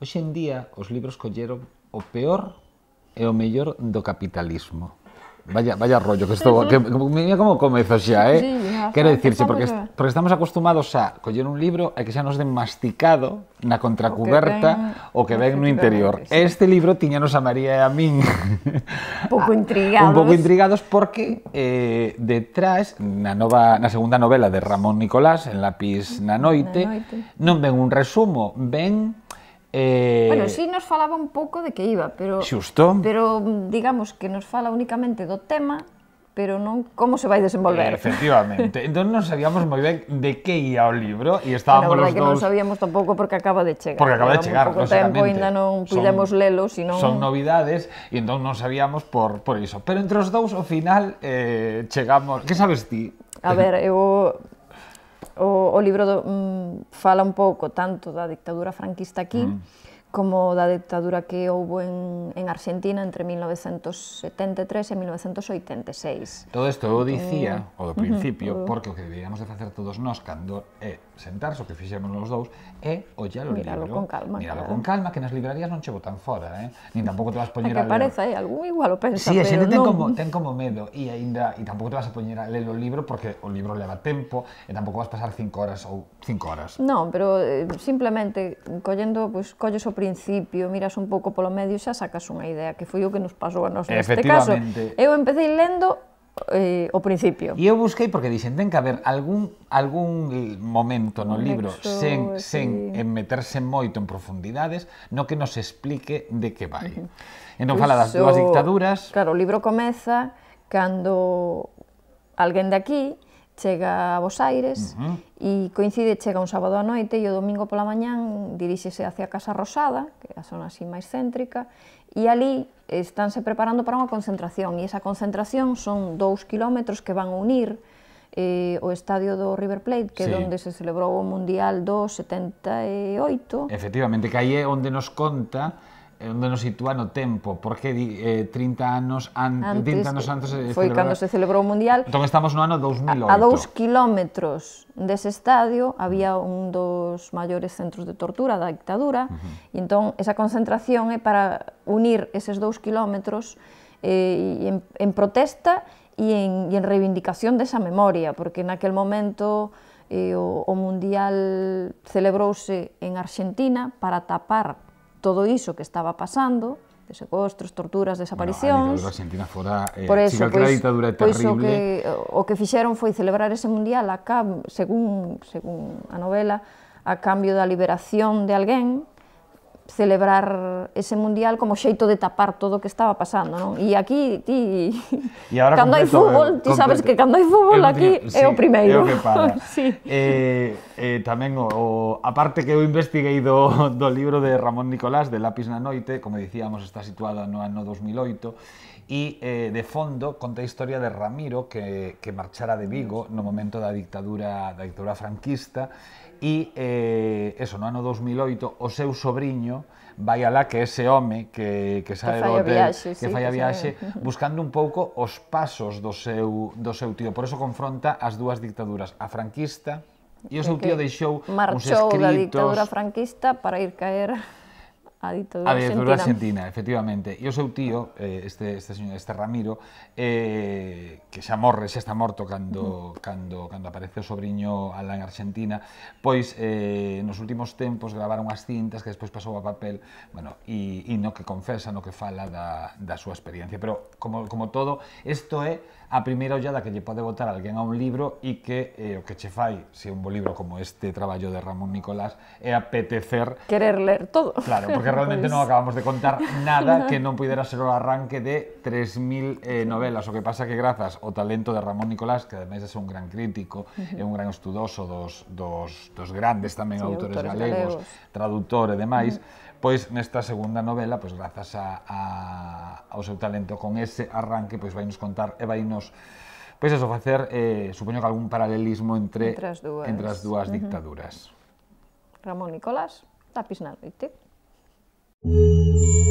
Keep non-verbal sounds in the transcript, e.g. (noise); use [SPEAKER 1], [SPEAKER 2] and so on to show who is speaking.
[SPEAKER 1] Hoxe en día os libros colleron o peor e o mellor do capitalismo. Vaya, vaya rollo que estou, que, mira como comezo xa, eh? Sí, Quero dicirse, porque, porque estamos acostumados a coller un libro e que xa nos den masticado na contracuberta o que ven, o que ven no interior. Sí. Este libro tiñanos a María e a min un
[SPEAKER 2] pouco (laughs) intrigados. un pouco
[SPEAKER 1] intrigados porque eh, detrás na nova na segunda novela de Ramón Nicolás, En lápiz na noite, na noite, non ven un resumo, ven Eh... Bueno, sí
[SPEAKER 2] nos falaba un pouco de que iba, pero... Xusto. Pero digamos que nos fala únicamente do tema, pero non como se vai desenvolver. Eh, efectivamente.
[SPEAKER 1] (laughs) entón non sabíamos moi ben de que ia o libro e estábamos los dous... non
[SPEAKER 2] sabíamos tampouco porque acaba de chegar. Porque acaba de chegar, pouco tempo ainda non pudemos lelo, non Son
[SPEAKER 1] novidades e entón non sabíamos por, por iso. Pero entre os dous, ao final, eh, chegamos... Que sabes ti? A ver,
[SPEAKER 2] eu O, o libro do, mm, fala un pouco tanto da dictadura franquista aquí mm. como da dictadura que houve en, en Argentina entre 1973 e 1986.
[SPEAKER 1] Todo isto eu dicía, mm. o do principio, mm. porque o que deberíamos de facer todos nós cando é eh, sentarse, o que fixemos nos dous, é ollar o Míralo libro. con calma. Miralo claro. con calma, que nas librarías non che botan fora, eh? Ni tampouco te vas poñer a, a que ler. parece,
[SPEAKER 2] eh? algún igual o pensa, sí, pero non. ten como, ten
[SPEAKER 1] como medo, e ainda, e tampouco te vas a poñer a ler o libro, porque o libro leva tempo, e tampouco vas pasar cinco horas ou cinco horas.
[SPEAKER 2] Non, pero eh, simplemente collendo, pues, pois, colles o principio, miras un pouco polo medio, xa sacas unha idea, que foi o que nos pasou a nós neste caso. Efectivamente. Eu empecé lendo eh, o principio.
[SPEAKER 1] E eu busquei porque dixen, ten que haber algún algún momento no Un libro nexo, sen sen sí. en meterse moito en profundidades no que nos explique de que vai. Uh -huh. Entón fala das dúas dictaduras.
[SPEAKER 2] Claro, o libro comeza cando alguén de aquí chega a Bos Aires uh -huh. e coincide, chega un sábado á noite e o domingo pola mañán diríxese hacia a Casa Rosada, que é a zona así máis céntrica, e ali estánse preparando para unha concentración, e esa concentración son dous kilómetros que van a unir eh, o estadio do River Plate, que sí. é onde se celebrou o Mundial do 78.
[SPEAKER 1] Efectivamente, que aí é onde nos conta Eh, onde nos sitúa no tempo, porque eh, 30 anos an, antes, 30 anos antes eh, foi celebra... cando se
[SPEAKER 2] celebrou o mundial.
[SPEAKER 1] Entón estamos no ano 2008. A, a dous
[SPEAKER 2] kilómetros dese estadio había un dos maiores centros de tortura da dictadura, uh -huh. e entón esa concentración é para unir eses dous kilómetros eh, en, en protesta e en, e en reivindicación desa memoria, porque naquel momento eh, o, o Mundial celebrouse en Argentina para tapar todo iso que estaba pasando, de secuestros, torturas, desaparicións. Bueno, a Argentina
[SPEAKER 1] fora eh, Por eso, pois, ditadura é terrible. Pois o que,
[SPEAKER 2] o que fixeron foi celebrar ese mundial a cam, según, según a novela, a cambio da liberación de alguén, celebrar ese mundial como xeito de tapar todo o que estaba pasando, non? E aquí ti e agora cando hai fútbol, eh, ti sabes que cando hai fútbol eu aquí sí, é o primeiro. É o que para.
[SPEAKER 1] (laughs) sí. Eh, eh, tamén o, o a parte que eu investiguei do, do libro de Ramón Nicolás de Lápis na noite, como dicíamos, está situada no ano 2008 e eh, de fondo conta a historia de Ramiro que, que marchara de Vigo no momento da dictadura da dictadura franquista e eh, eso, no ano 2008 o seu sobrinho vai alá que ese home que, que sae do hotel, viaxe, que fai a viaxe, sí. buscando un pouco os pasos do seu, do seu tío. Por eso confronta as dúas dictaduras, a franquista e o seu tío deixou uns escritos... Marchou da dictadura
[SPEAKER 2] franquista para ir caer a ditadura, a ditadura argentina. argentina.
[SPEAKER 1] efectivamente. E o seu tío, eh, este, este, señor, este Ramiro, eh, que xa morre, xa está morto cando, uh -huh. cando, cando aparece o sobrinho alá en Argentina, pois eh, nos últimos tempos gravaron as cintas que despois pasou a papel, bueno, e, e no que confesa, no que fala da, da súa experiencia. Pero, como, como todo, isto é a primeira ollada que lle pode botar alguén a un libro e que eh, o que che fai, se un bo libro como este traballo de Ramón Nicolás, é apetecer...
[SPEAKER 2] Querer ler todo. Claro, porque realmente pues... non
[SPEAKER 1] acabamos de contar nada que non (laughs) pudera ser o arranque de 3.000 eh, novelas. O que pasa que grazas ao talento de Ramón Nicolás, que ademais é un gran crítico, é un gran estudoso dos, dos, dos grandes tamén sí, autores, autores galegos, galegos, traductor e demais, uh -huh. pois nesta segunda novela, pois grazas a, a, ao seu talento con ese arranque, pois vai nos contar e vai nos pois eso, facer, eh, supoño que algún paralelismo entre, entre as dúas, entre as dúas uh -huh. dictaduras.
[SPEAKER 2] Ramón Nicolás, Tapis na noite. Thank you.